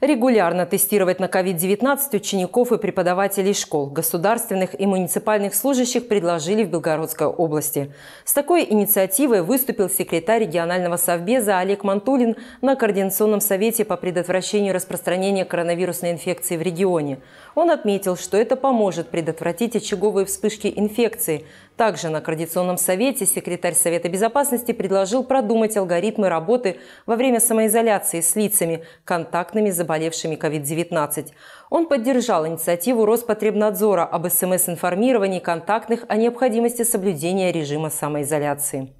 Регулярно тестировать на COVID-19 учеников и преподавателей школ, государственных и муниципальных служащих предложили в Белгородской области. С такой инициативой выступил секретарь регионального совбеза Олег Мантулин на Координационном совете по предотвращению распространения коронавирусной инфекции в регионе. Он отметил, что это поможет предотвратить очаговые вспышки инфекции, также на Координационном совете секретарь Совета безопасности предложил продумать алгоритмы работы во время самоизоляции с лицами, контактными заболевшими COVID-19. Он поддержал инициативу Роспотребнадзора об СМС-информировании эм контактных о необходимости соблюдения режима самоизоляции.